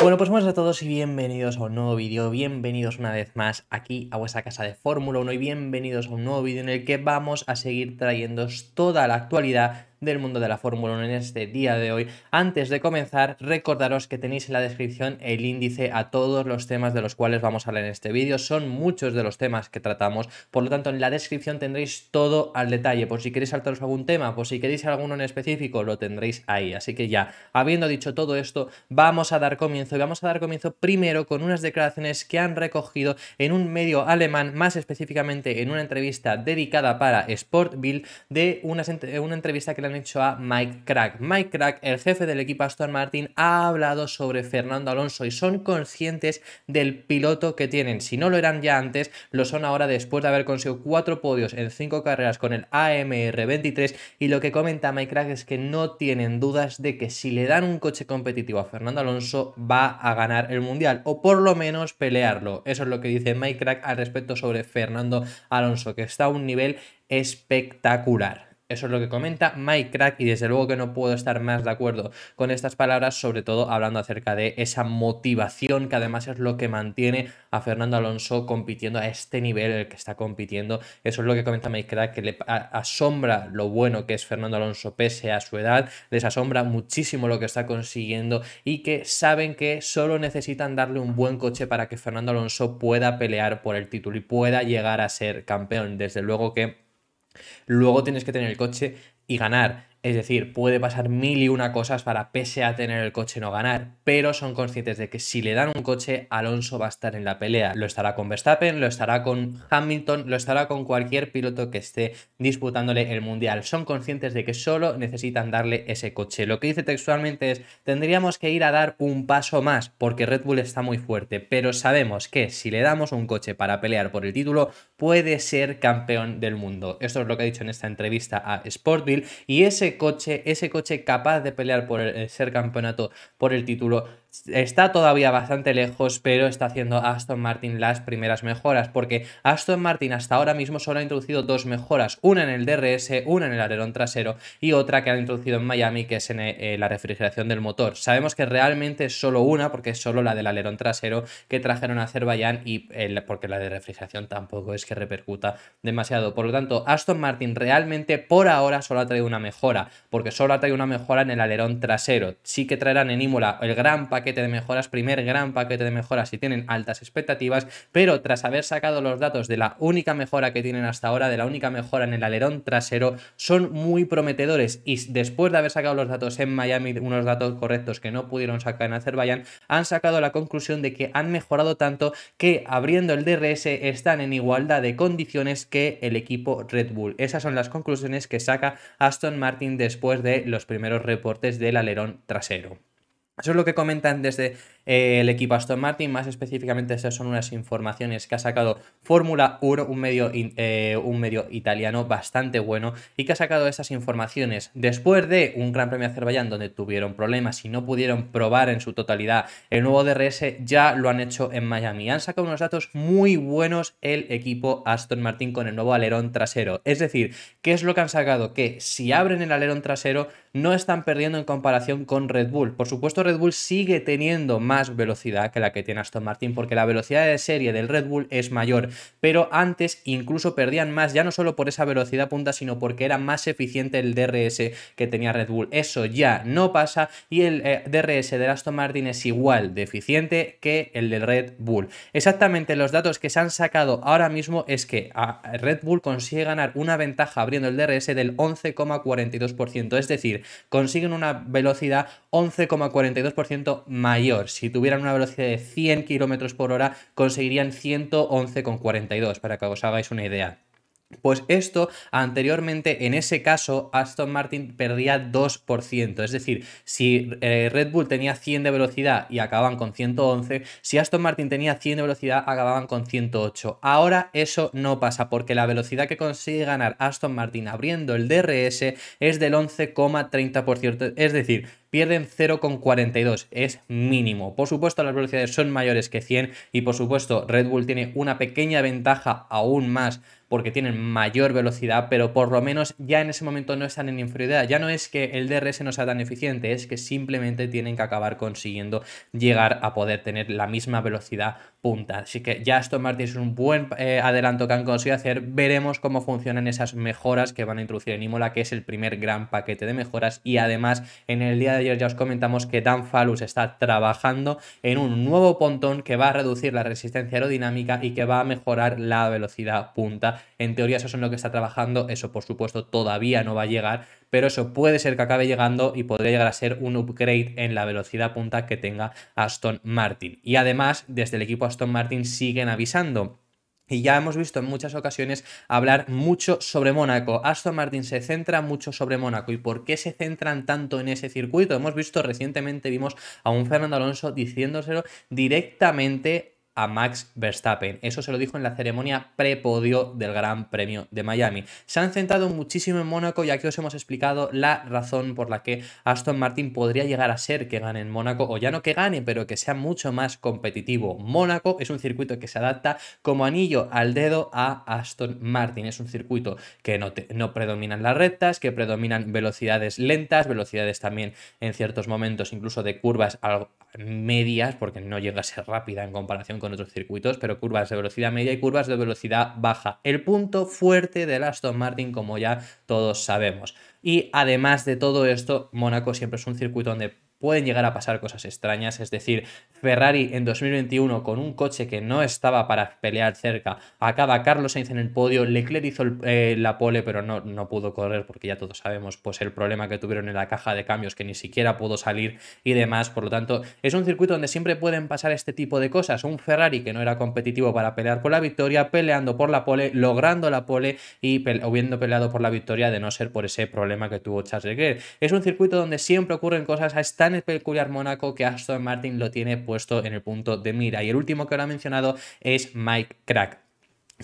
Bueno, pues buenas a todos y bienvenidos a un nuevo vídeo, bienvenidos una vez más aquí a vuestra casa de Fórmula 1 y bienvenidos a un nuevo vídeo en el que vamos a seguir trayéndos toda la actualidad del mundo de la Fórmula 1 en este día de hoy. Antes de comenzar, recordaros que tenéis en la descripción el índice a todos los temas de los cuales vamos a hablar en este vídeo. Son muchos de los temas que tratamos, por lo tanto en la descripción tendréis todo al detalle. Por si queréis saltaros algún tema, por si queréis alguno en específico, lo tendréis ahí. Así que ya, habiendo dicho todo esto, vamos a dar comienzo y vamos a dar comienzo primero con unas declaraciones que han recogido en un medio alemán, más específicamente en una entrevista dedicada para Sportville, de una, entrevista que le han hecho a Mike Crack. Mike Crack, el jefe del equipo Aston Martin, ha hablado sobre Fernando Alonso y son conscientes del piloto que tienen. Si no lo eran ya antes, lo son ahora después de haber conseguido cuatro podios en cinco carreras con el AMR23 y lo que comenta Mike Crack es que no tienen dudas de que si le dan un coche competitivo a Fernando Alonso va a ganar el Mundial o por lo menos pelearlo. Eso es lo que dice Mike Crack al respecto sobre Fernando Alonso, que está a un nivel espectacular. Eso es lo que comenta Mike Crack y desde luego que no puedo estar más de acuerdo con estas palabras, sobre todo hablando acerca de esa motivación que además es lo que mantiene a Fernando Alonso compitiendo a este nivel en el que está compitiendo. Eso es lo que comenta Mike Crack, que le asombra lo bueno que es Fernando Alonso pese a su edad, les asombra muchísimo lo que está consiguiendo y que saben que solo necesitan darle un buen coche para que Fernando Alonso pueda pelear por el título y pueda llegar a ser campeón. Desde luego que Luego tienes que tener el coche y ganar es decir, puede pasar mil y una cosas para pese a tener el coche no ganar, pero son conscientes de que si le dan un coche, Alonso va a estar en la pelea. Lo estará con Verstappen, lo estará con Hamilton, lo estará con cualquier piloto que esté disputándole el Mundial. Son conscientes de que solo necesitan darle ese coche. Lo que dice textualmente es, tendríamos que ir a dar un paso más porque Red Bull está muy fuerte, pero sabemos que si le damos un coche para pelear por el título, puede ser campeón del mundo. Esto es lo que ha dicho en esta entrevista a Sportville y ese ese coche, ese coche capaz de pelear por el, eh, ser campeonato, por el título, Está todavía bastante lejos, pero está haciendo Aston Martin las primeras mejoras, porque Aston Martin hasta ahora mismo solo ha introducido dos mejoras, una en el DRS, una en el alerón trasero y otra que han introducido en Miami, que es en eh, eh, la refrigeración del motor. Sabemos que realmente es solo una, porque es solo la del alerón trasero que trajeron a Azerbaiyán y porque la de refrigeración tampoco es que repercuta demasiado. Por lo tanto, Aston Martin realmente por ahora solo ha traído una mejora, porque solo ha traído una mejora en el alerón trasero. Sí que traerán en Imola el gran paquete de mejoras, primer gran paquete de mejoras y tienen altas expectativas, pero tras haber sacado los datos de la única mejora que tienen hasta ahora, de la única mejora en el alerón trasero, son muy prometedores y después de haber sacado los datos en Miami, unos datos correctos que no pudieron sacar en Azerbaiyán, han sacado la conclusión de que han mejorado tanto que abriendo el DRS están en igualdad de condiciones que el equipo Red Bull. Esas son las conclusiones que saca Aston Martin después de los primeros reportes del alerón trasero. Eso es lo que comentan desde eh, el equipo Aston Martin. Más específicamente, esas son unas informaciones que ha sacado Fórmula 1, un medio, eh, un medio italiano bastante bueno, y que ha sacado esas informaciones después de un Gran Premio Azerbaiyán donde tuvieron problemas y no pudieron probar en su totalidad el nuevo DRS, ya lo han hecho en Miami. Han sacado unos datos muy buenos el equipo Aston Martin con el nuevo alerón trasero. Es decir, ¿qué es lo que han sacado? Que si abren el alerón trasero, no están perdiendo en comparación con Red Bull. Por supuesto, Red Bull sigue teniendo más velocidad que la que tiene Aston Martin, porque la velocidad de serie del Red Bull es mayor, pero antes incluso perdían más, ya no solo por esa velocidad punta, sino porque era más eficiente el DRS que tenía Red Bull. Eso ya no pasa y el eh, DRS del Aston Martin es igual de eficiente que el del Red Bull. Exactamente los datos que se han sacado ahora mismo es que Red Bull consigue ganar una ventaja abriendo el DRS del 11,42%, es decir, consiguen una velocidad 11,42% mayor si tuvieran una velocidad de 100 km por hora, conseguirían 111,42, para que os hagáis una idea. Pues esto anteriormente, en ese caso, Aston Martin perdía 2%. Es decir, si eh, Red Bull tenía 100 de velocidad y acababan con 111, si Aston Martin tenía 100 de velocidad, acababan con 108. Ahora eso no pasa porque la velocidad que consigue ganar Aston Martin abriendo el DRS es del 11,30%. Es decir, pierden 0,42, es mínimo. Por supuesto, las velocidades son mayores que 100 y por supuesto, Red Bull tiene una pequeña ventaja aún más porque tienen mayor velocidad, pero por lo menos ya en ese momento no están en inferioridad. Ya no es que el DRS no sea tan eficiente, es que simplemente tienen que acabar consiguiendo llegar a poder tener la misma velocidad punta. Así que ya esto Martin es un buen eh, adelanto que han conseguido hacer. Veremos cómo funcionan esas mejoras que van a introducir en Imola, que es el primer gran paquete de mejoras. Y además, en el día de ayer ya os comentamos que Dan está trabajando en un nuevo pontón que va a reducir la resistencia aerodinámica y que va a mejorar la velocidad punta en teoría eso es en lo que está trabajando, eso por supuesto todavía no va a llegar, pero eso puede ser que acabe llegando y podría llegar a ser un upgrade en la velocidad punta que tenga Aston Martin. Y además, desde el equipo Aston Martin siguen avisando. Y ya hemos visto en muchas ocasiones hablar mucho sobre Mónaco. Aston Martin se centra mucho sobre Mónaco. ¿Y por qué se centran tanto en ese circuito? Hemos visto recientemente, vimos a un Fernando Alonso diciéndoselo directamente a Max Verstappen. Eso se lo dijo en la ceremonia prepodio del Gran Premio de Miami. Se han centrado muchísimo en Mónaco y aquí os hemos explicado la razón por la que Aston Martin podría llegar a ser que gane en Mónaco, o ya no que gane, pero que sea mucho más competitivo. Mónaco es un circuito que se adapta como anillo al dedo a Aston Martin. Es un circuito que no, no predominan las rectas, que predominan velocidades lentas, velocidades también en ciertos momentos incluso de curvas medias, porque no llega a ser rápida en comparación con otros circuitos, pero curvas de velocidad media y curvas de velocidad baja. El punto fuerte del Aston Martin, como ya todos sabemos. Y además de todo esto, Mónaco siempre es un circuito donde pueden llegar a pasar cosas extrañas, es decir, Ferrari en 2021 con un coche que no estaba para pelear cerca, acaba Carlos Sainz en el podio, Leclerc hizo eh, la pole pero no, no pudo correr porque ya todos sabemos pues el problema que tuvieron en la caja de cambios que ni siquiera pudo salir y demás, por lo tanto es un circuito donde siempre pueden pasar este tipo de cosas, un Ferrari que no era competitivo para pelear por la victoria, peleando por la pole, logrando la pole y habiendo peleado por la victoria de no ser por ese problema que tuvo Charles Leclerc. Es un circuito donde siempre ocurren cosas a esta el peculiar Mónaco que Aston Martin lo tiene puesto en el punto de mira. Y el último que ahora ha mencionado es Mike Crack.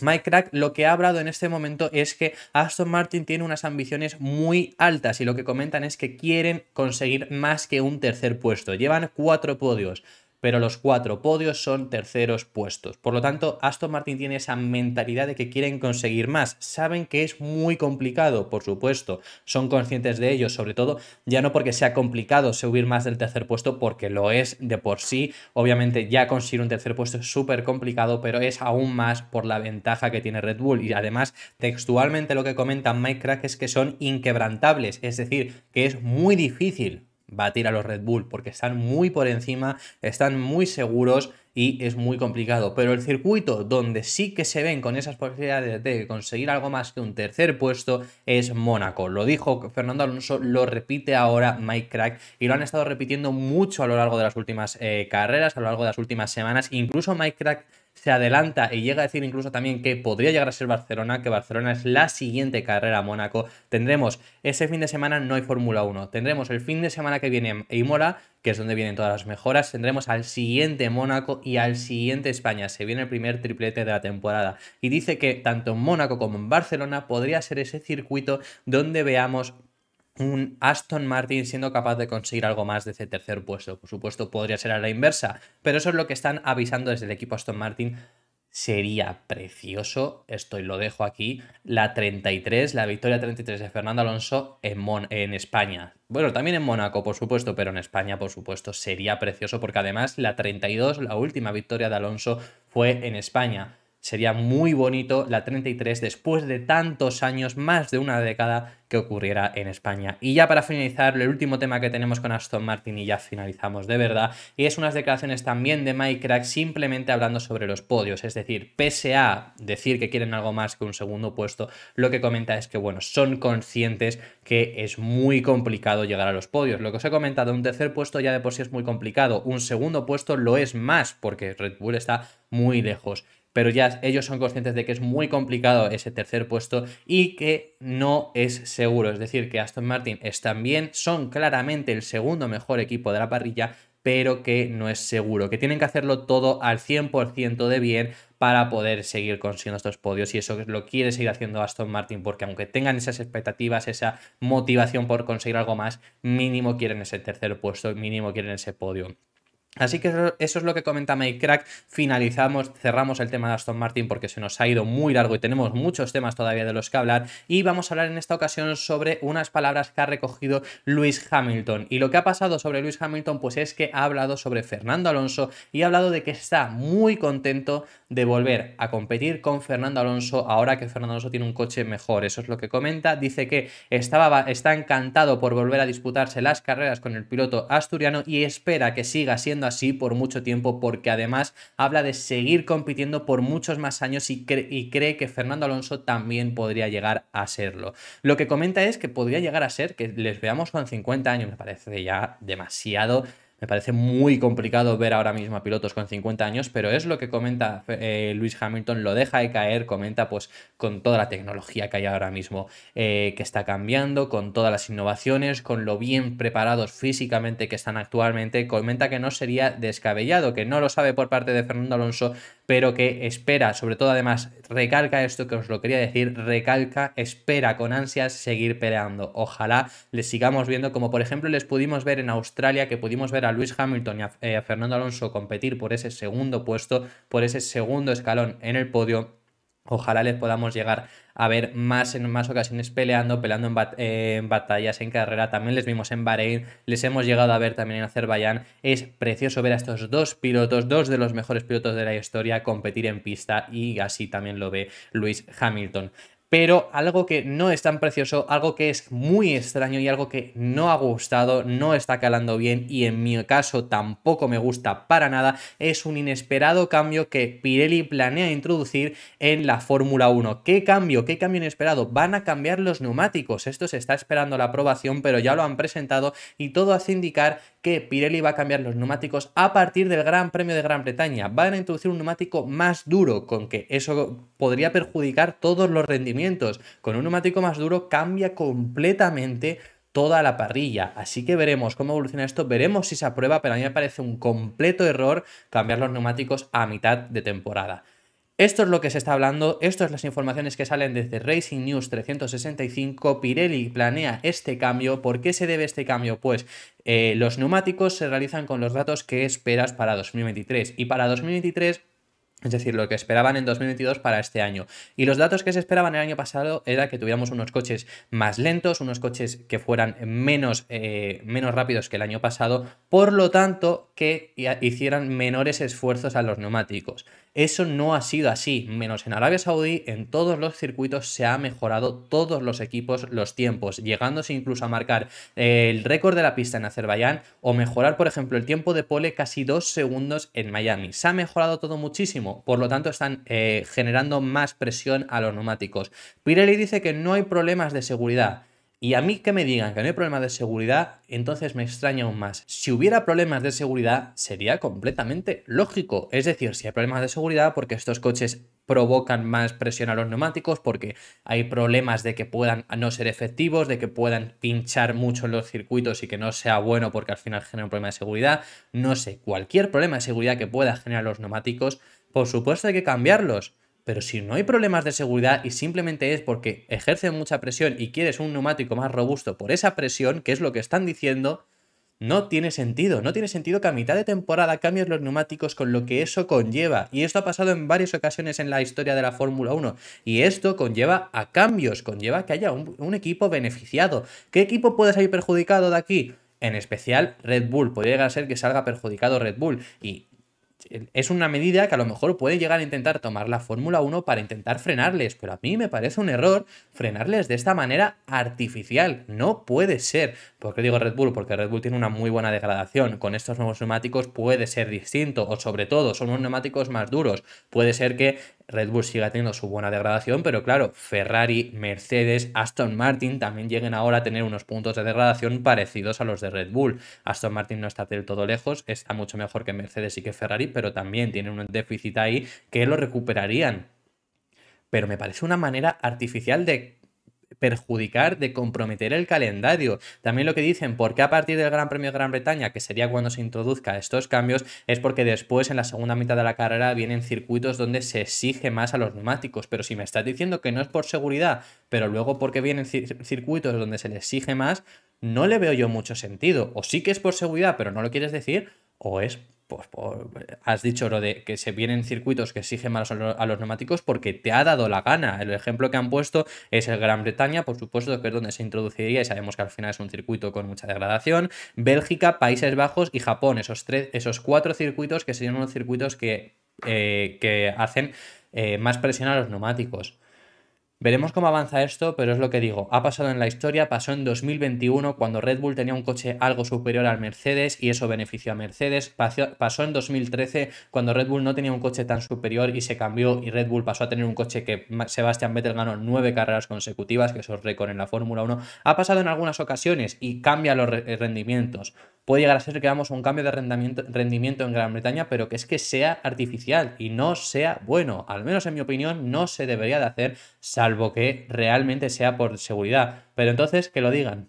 Mike Crack lo que ha hablado en este momento es que Aston Martin tiene unas ambiciones muy altas y lo que comentan es que quieren conseguir más que un tercer puesto. Llevan cuatro podios pero los cuatro podios son terceros puestos. Por lo tanto, Aston Martin tiene esa mentalidad de que quieren conseguir más. Saben que es muy complicado, por supuesto, son conscientes de ello, sobre todo ya no porque sea complicado subir más del tercer puesto, porque lo es de por sí. Obviamente ya conseguir un tercer puesto es súper complicado, pero es aún más por la ventaja que tiene Red Bull. Y además, textualmente lo que comenta Mike Crack es que son inquebrantables, es decir, que es muy difícil batir a los Red Bull porque están muy por encima, están muy seguros y es muy complicado. Pero el circuito donde sí que se ven con esas posibilidades de conseguir algo más que un tercer puesto es Mónaco. Lo dijo Fernando Alonso, lo repite ahora Mike Crack y lo han estado repitiendo mucho a lo largo de las últimas eh, carreras, a lo largo de las últimas semanas. Incluso Mike Crack se adelanta y llega a decir incluso también que podría llegar a ser Barcelona, que Barcelona es la siguiente carrera a Mónaco. Tendremos ese fin de semana no hay Fórmula 1, tendremos el fin de semana que viene en Imola, que es donde vienen todas las mejoras, tendremos al siguiente Mónaco y al siguiente España. Se viene el primer triplete de la temporada y dice que tanto en Mónaco como en Barcelona podría ser ese circuito donde veamos un Aston Martin siendo capaz de conseguir algo más de ese tercer puesto. Por supuesto, podría ser a la inversa, pero eso es lo que están avisando desde el equipo Aston Martin. Sería precioso, esto y lo dejo aquí, la 33, la victoria 33 de Fernando Alonso en, en España. Bueno, también en Mónaco, por supuesto, pero en España, por supuesto, sería precioso porque además la 32, la última victoria de Alonso, fue en España. Sería muy bonito la 33 después de tantos años, más de una década, que ocurriera en España. Y ya para finalizar, el último tema que tenemos con Aston Martin y ya finalizamos de verdad, y es unas declaraciones también de Mike Crack simplemente hablando sobre los podios, es decir, pese a decir que quieren algo más que un segundo puesto, lo que comenta es que, bueno, son conscientes que es muy complicado llegar a los podios. Lo que os he comentado, un tercer puesto ya de por sí es muy complicado, un segundo puesto lo es más porque Red Bull está muy lejos pero ya ellos son conscientes de que es muy complicado ese tercer puesto y que no es seguro. Es decir, que Aston Martin están bien, son claramente el segundo mejor equipo de la parrilla, pero que no es seguro, que tienen que hacerlo todo al 100% de bien para poder seguir consiguiendo estos podios y eso lo quiere seguir haciendo Aston Martin porque aunque tengan esas expectativas, esa motivación por conseguir algo más, mínimo quieren ese tercer puesto, mínimo quieren ese podio. Así que eso, es lo que comenta Mike Crack Finalizamos, cerramos el tema de Aston Martin porque se nos ha ido muy largo y tenemos muchos temas todavía de los que hablar. Y vamos a hablar en esta ocasión sobre unas palabras que ha recogido Luis Hamilton. Y lo que ha pasado sobre Luis Hamilton, pues es que ha hablado sobre Fernando Alonso y ha hablado de que está muy contento de volver a competir con Fernando Alonso ahora que Fernando Alonso tiene un coche mejor. Eso es lo que comenta. Dice que estaba, está encantado por volver a disputarse las carreras con el piloto asturiano y espera que siga siendo así por mucho tiempo porque además habla de seguir compitiendo por muchos más años y, y cree que Fernando Alonso también podría llegar a serlo. Lo que comenta es que podría llegar a ser que les veamos con 50 años, me parece ya demasiado me parece muy complicado ver ahora mismo a pilotos con 50 años, pero es lo que comenta eh, Luis Hamilton, lo deja de caer, comenta pues con toda la tecnología que hay ahora mismo eh, que está cambiando, con todas las innovaciones, con lo bien preparados físicamente que están actualmente, comenta que no sería descabellado, que no lo sabe por parte de Fernando Alonso, pero que espera, sobre todo además, recalca esto que os lo quería decir, recalca, espera con ansias seguir peleando. Ojalá les sigamos viendo como por ejemplo les pudimos ver en Australia, que pudimos ver a Luis Hamilton y eh, a, Fernando Alonso competir por ese segundo puesto, por ese segundo escalón en el podio. Ojalá les podamos llegar a ver más en más ocasiones peleando, peleando en, eh, en, batallas, en carrera. También les vimos en Bahrein, les hemos llegado a ver también en Azerbaiyán. Es precioso ver a estos dos pilotos, dos de los mejores pilotos de la historia, competir en pista y así también lo ve Luis Hamilton pero algo que no es tan precioso, algo que es muy extraño y algo que no ha gustado, no está calando bien y en mi caso tampoco me gusta para nada, es un inesperado cambio que Pirelli planea introducir en la Fórmula 1. ¿Qué cambio? ¿Qué cambio inesperado? Van a cambiar los neumáticos. Esto se está esperando la aprobación, pero ya lo han presentado y todo hace indicar que Pirelli va a cambiar los neumáticos a partir del Gran Premio de Gran Bretaña. Van a introducir un neumático más duro, con que eso podría perjudicar todos los rendimientos con un neumático más duro cambia completamente toda la parrilla. Así que veremos cómo evoluciona esto, veremos si se aprueba, pero a mí me parece un completo error cambiar los neumáticos a mitad de temporada. Esto es lo que se está hablando, esto es las informaciones que salen desde Racing News 365. Pirelli planea este cambio. ¿Por qué se debe este cambio? Pues eh, los neumáticos se realizan con los datos que esperas para 2023 y para 2023 es decir, lo que esperaban en 2022 para este año. Y los datos que se esperaban el año pasado era que tuviéramos unos coches más lentos, unos coches que fueran menos, eh, menos rápidos que el año pasado, por lo tanto que hicieran menores esfuerzos a los neumáticos. Eso no ha sido así, menos en Arabia Saudí, en todos los circuitos se ha mejorado todos los equipos los tiempos, llegándose incluso a marcar eh, el récord de la pista en Azerbaiyán o mejorar, por ejemplo, el tiempo de pole casi dos segundos en Miami. Se ha mejorado todo muchísimo, por lo tanto están eh, generando más presión a los neumáticos. Pirelli dice que no hay problemas de seguridad. Y a mí que me digan que no hay problemas de seguridad, entonces me extraña aún más. Si hubiera problemas de seguridad, sería completamente lógico. Es decir, si hay problemas de seguridad, porque estos coches provocan más presión a los neumáticos, porque hay problemas de que puedan no ser efectivos, de que puedan pinchar mucho en los circuitos y que no sea bueno porque al final genera un problema de seguridad. No sé, cualquier problema de seguridad que pueda generar los neumáticos, por supuesto hay que cambiarlos. Pero si no hay problemas de seguridad y simplemente es porque ejercen mucha presión y quieres un neumático más robusto por esa presión, que es lo que están diciendo, no tiene sentido. No tiene sentido que a mitad de temporada cambies los neumáticos con lo que eso conlleva. Y esto ha pasado en varias ocasiones en la historia de la Fórmula 1. Y esto conlleva a cambios, conlleva que haya un, equipo beneficiado. ¿Qué equipo puede salir perjudicado de aquí? En especial Red Bull. Podría ser que salga perjudicado Red Bull. Y es una medida que a lo mejor puede llegar a intentar tomar la Fórmula 1 para intentar frenarles, pero a mí me parece un error frenarles de esta manera artificial. No puede ser. ¿Por qué digo Red Bull? Porque Red Bull tiene una muy buena degradación. Con estos nuevos neumáticos puede ser distinto, o sobre todo, son unos neumáticos más duros. Puede ser que Red Bull siga teniendo su buena degradación, pero claro, Ferrari, Mercedes, Aston Martin también lleguen ahora a tener unos puntos de degradación parecidos a los de Red Bull. Aston Martin no está del todo lejos, está mucho mejor que Mercedes y que Ferrari, pero también tiene un déficit ahí que lo recuperarían. Pero me parece una manera artificial de perjudicar, de comprometer el calendario. También lo que dicen, porque a partir del Gran Premio de Gran Bretaña, que sería cuando se introduzca estos cambios, es porque después en la segunda mitad de la carrera vienen circuitos donde se exige más a los neumáticos. Pero si me estás diciendo que no es por seguridad, pero luego porque vienen circuitos donde se les exige más, no le veo yo mucho sentido. O sí que es por seguridad, pero no lo quieres decir, o es pues, por, has dicho lo de que se vienen circuitos que exigen más a los neumáticos porque te ha dado la gana. El ejemplo que han puesto es el Gran Bretaña, por supuesto, que es donde se introduciría y sabemos que al final es un circuito con mucha degradación. Bélgica, Países Bajos y Japón, esos, tres, esos cuatro circuitos que serían unos circuitos que, eh, que hacen eh, más presión a los neumáticos. Veremos cómo avanza esto, pero es lo que digo, ha pasado en la historia, pasó en 2021 cuando Red Bull tenía un coche algo superior al Mercedes y eso benefició a Mercedes, pasó en 2013 cuando Red Bull no tenía un coche tan superior y se cambió y Red Bull pasó a tener un coche que Sebastian Vettel ganó nueve carreras consecutivas, que eso es récord en la Fórmula 1, ha pasado en algunas ocasiones y cambia los rendimientos puede llegar a ser que hagamos un cambio de rendimiento, rendimiento en Gran Bretaña, pero que es que sea artificial y no sea bueno. Al menos en mi opinión no se debería de hacer, salvo que realmente sea por seguridad. Pero entonces que lo digan,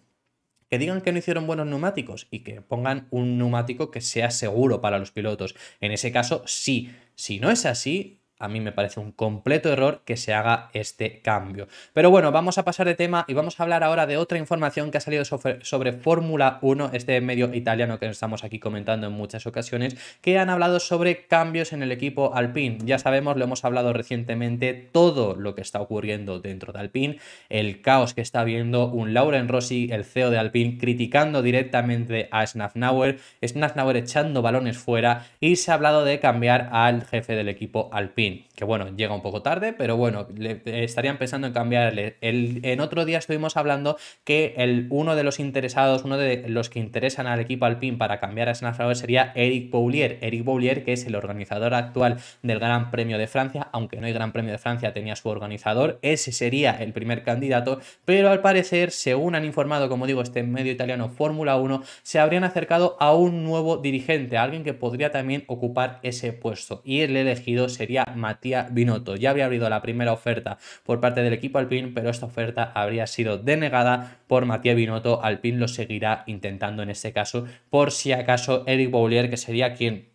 que digan que no hicieron buenos neumáticos y que pongan un neumático que sea seguro para los pilotos. En ese caso, sí. Si no es así, a mí me parece un completo error que se haga este cambio. Pero bueno, vamos a pasar de tema y vamos a hablar ahora de otra información que ha salido sobre, Fórmula 1, este medio italiano que estamos aquí comentando en muchas ocasiones, que han hablado sobre cambios en el equipo Alpine. Ya sabemos, lo hemos hablado recientemente, todo lo que está ocurriendo dentro de Alpine, el caos que está viendo un Lauren Rossi, el CEO de Alpine, criticando directamente a Snafnauer, Snafnauer echando balones fuera y se ha hablado de cambiar al jefe del equipo Alpine que bueno, llega un poco tarde, pero bueno, eh, estarían pensando en cambiarle. en otro día estuvimos hablando que el, uno de los interesados, uno de los que interesan al equipo Alpine para cambiar a Senna sería Eric Boulier. Eric Boulier, que es el organizador actual del Gran Premio de Francia, aunque no hay Gran Premio de Francia, tenía su organizador. Ese sería el primer candidato, pero al parecer, según han informado, como digo, este medio italiano Fórmula 1, se habrían acercado a un nuevo dirigente, alguien que podría también ocupar ese puesto. Y el elegido sería Matías Binotto. Ya había habido la primera oferta por parte del equipo Alpine, pero esta oferta habría sido denegada por Matías Binotto. Alpine lo seguirá intentando en este caso, por si acaso Eric Boulier, que sería quien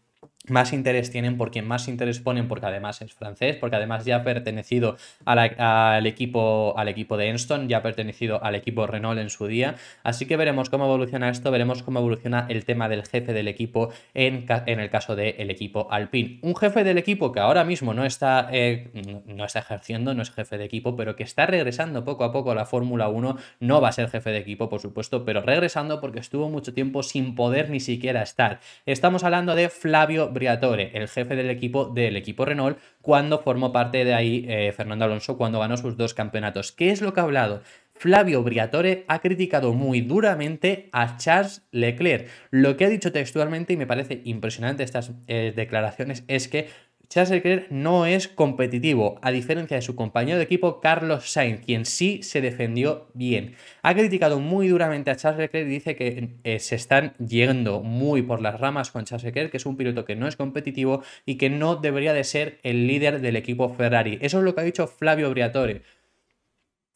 más interés tienen, por quien más interés ponen, porque además es francés, porque además ya ha pertenecido al, equipo, al equipo de Enston, ya ha pertenecido al equipo Renault en su día. Así que veremos cómo evoluciona esto, veremos cómo evoluciona el tema del jefe del equipo en, el caso del equipo Alpine. Un jefe del equipo que ahora mismo no está, eh, no está ejerciendo, no es jefe de equipo, pero que está regresando poco a poco a la Fórmula 1, no va a ser jefe de equipo, por supuesto, pero regresando porque estuvo mucho tiempo sin poder ni siquiera estar. Estamos hablando de Flavio Briatore, el jefe del equipo del equipo Renault, cuando formó parte de ahí eh, Fernando Alonso cuando ganó sus dos campeonatos. ¿Qué es lo que ha hablado? Flavio Briatore ha criticado muy duramente a Charles Leclerc. Lo que ha dicho textualmente, y me parece impresionante estas eh, declaraciones, es que Charles Leclerc no es competitivo, a diferencia de su compañero de equipo Carlos Sainz, quien sí se defendió bien. Ha criticado muy duramente a Charles Leclerc y dice que eh, se están yendo muy por las ramas con Charles Leclerc, que es un piloto que no es competitivo y que no debería de ser el líder del equipo Ferrari. Eso es lo que ha dicho Flavio Briatore.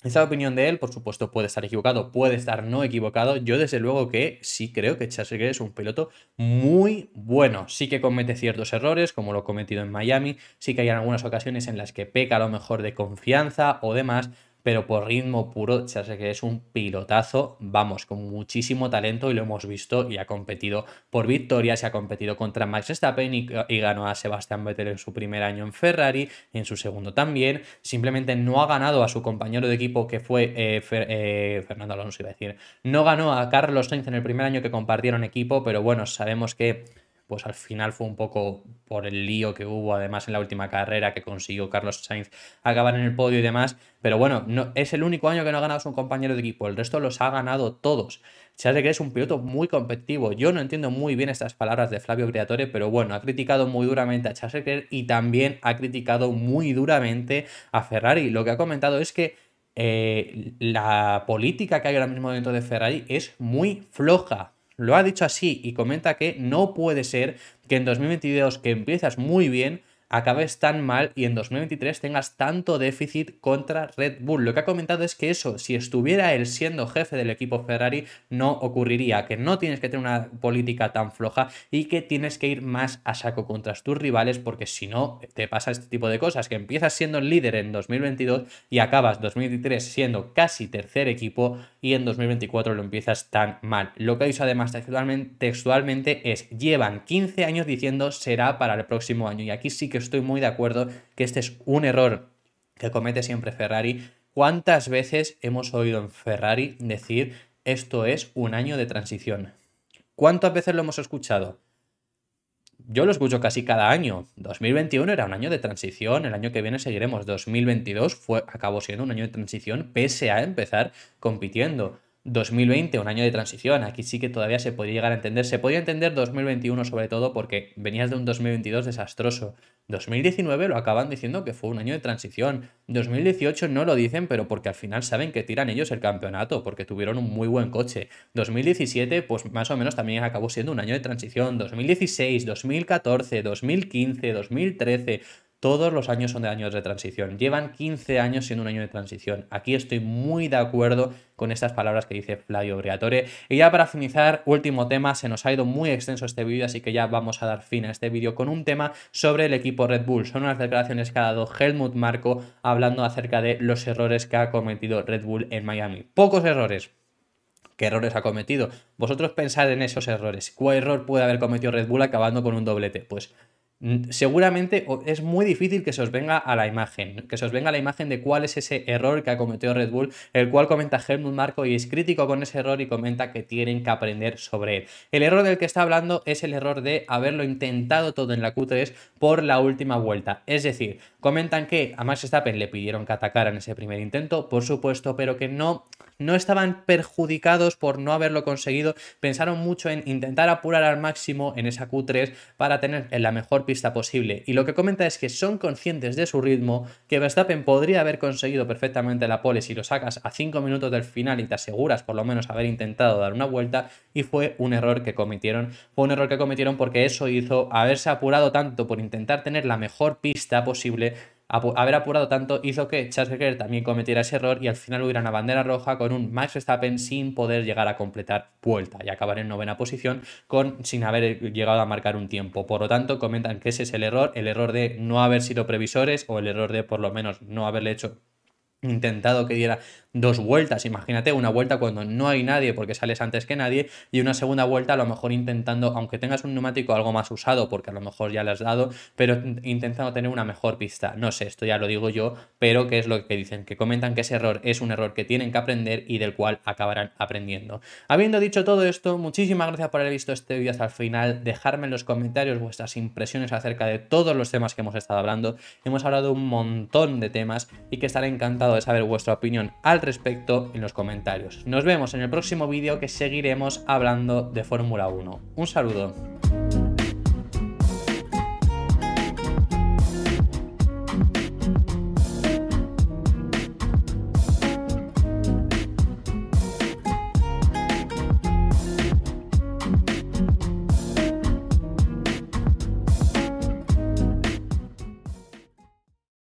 Esa opinión de él, por supuesto, puede estar equivocado, puede estar no equivocado. Yo desde luego que sí creo que Charles es un piloto muy bueno. Sí que comete ciertos errores, como lo cometido en Miami. Sí que hay algunas ocasiones en las que peca a lo mejor de confianza o demás pero por ritmo puro, ya sé que es un pilotazo, vamos, con muchísimo talento y lo hemos visto y ha competido por victorias, se ha competido contra Max Verstappen y, ganó a Sebastian Vettel en su primer año en Ferrari, en su segundo también, simplemente no ha ganado a su compañero de equipo que fue eh, eh, Fernando Alonso, iba a decir, no ganó a Carlos Sainz en el primer año que compartieron equipo, pero bueno, sabemos que pues al final fue un poco por el lío que hubo además en la última carrera que consiguió Carlos Sainz acabar en el podio y demás, pero bueno, no, es el único año que no ha ganado su compañero de equipo, el resto los ha ganado todos. Charles que es un piloto muy competitivo. Yo no entiendo muy bien estas palabras de Flavio Briatore, pero bueno, ha criticado muy duramente a Charles y también ha criticado muy duramente a Ferrari. Lo que ha comentado es que eh, la política que hay ahora mismo dentro de Ferrari es muy floja lo ha dicho así y comenta que no puede ser que en 2022, que empiezas muy bien, acabes tan mal y en 2023 tengas tanto déficit contra Red Bull. Lo que ha comentado es que eso, si estuviera él siendo jefe del equipo Ferrari, no ocurriría, que no tienes que tener una política tan floja y que tienes que ir más a saco contra tus rivales porque si no te pasa este tipo de cosas, que empiezas siendo el líder en 2022 y acabas 2023 siendo casi tercer equipo y en 2024 lo empiezas tan mal. Lo que ha dicho además textualmente, textualmente es, llevan 15 años diciendo será para el próximo año y aquí sí que estoy muy de acuerdo que este es un error que comete siempre Ferrari. ¿Cuántas veces hemos oído en Ferrari decir esto es un año de transición? ¿Cuántas veces lo hemos escuchado? Yo lo escucho casi cada año. 2021 era un año de transición, el año que viene seguiremos. 2022 fue, acabó siendo un año de transición pese a empezar compitiendo. 2020, un año de transición, aquí sí que todavía se podía llegar a entender, se podía entender 2021 sobre todo porque venías de un 2022 desastroso, 2019 lo acaban diciendo que fue un año de transición, 2018 no lo dicen pero porque al final saben que tiran ellos el campeonato, porque tuvieron un muy buen coche, 2017 pues más o menos también acabó siendo un año de transición, 2016, 2014, 2015, 2013, todos los años son de años de transición. Llevan 15 años siendo un año de transición. Aquí estoy muy de acuerdo con estas palabras que dice Flavio Briatore. Y ya para finalizar, último tema, se nos ha ido muy extenso este vídeo, así que ya vamos a dar fin a este vídeo con un tema sobre el equipo Red Bull. Son unas declaraciones que ha dado Helmut Marco hablando acerca de los errores que ha cometido Red Bull en Miami. Pocos errores, qué errores ha cometido. Vosotros pensad en esos errores. ¿Cuál error puede haber cometido Red Bull acabando con un doblete? Pues seguramente es muy difícil que se os venga a la imagen, que se os venga a la imagen de cuál es ese error que ha cometido Red Bull, el cual comenta Helmut Marco y es crítico con ese error y comenta que tienen que aprender sobre él. El error del que está hablando es el error de haberlo intentado todo en la Q3 por la última vuelta, es decir, Comentan que a Max Verstappen le pidieron que atacara en ese primer intento, por supuesto, pero que no, no estaban perjudicados por no haberlo conseguido. Pensaron mucho en intentar apurar al máximo en esa Q3 para tener en la mejor pista posible. Y lo que comenta es que son conscientes de su ritmo, que Verstappen podría haber conseguido perfectamente la pole si lo sacas a 5 minutos del final y te aseguras por lo menos haber intentado dar una vuelta. Y fue un error que cometieron. Fue un error que cometieron porque eso hizo haberse apurado tanto por intentar tener la mejor pista posible haber apurado tanto hizo que Charles también cometiera ese error y al final hubiera una bandera roja con un Max Verstappen sin poder llegar a completar vuelta y acabar en novena posición con, sin haber eh, llegado a marcar un tiempo. Por lo tanto, comentan que ese es el error, el error de no haber sido previsores o el error de por lo menos no haberle hecho intentado que diera dos vueltas, imagínate, una vuelta cuando no hay nadie porque sales antes que nadie y una segunda vuelta a lo mejor intentando, aunque tengas un neumático algo más usado porque a lo mejor ya lo has dado, pero intentando tener una mejor pista. No sé, esto ya lo digo yo, pero que es lo que dicen, que comentan que ese error es un error que tienen que aprender y del cual acabarán aprendiendo. Habiendo dicho todo esto, muchísimas gracias por haber visto este vídeo hasta el final, dejarme en los comentarios vuestras impresiones acerca de todos los temas que hemos estado hablando. Hemos hablado un montón de temas y que estaré encantado de saber vuestra opinión al respecto en los comentarios. Nos vemos en el próximo vídeo que seguiremos hablando de Fórmula 1. Un saludo.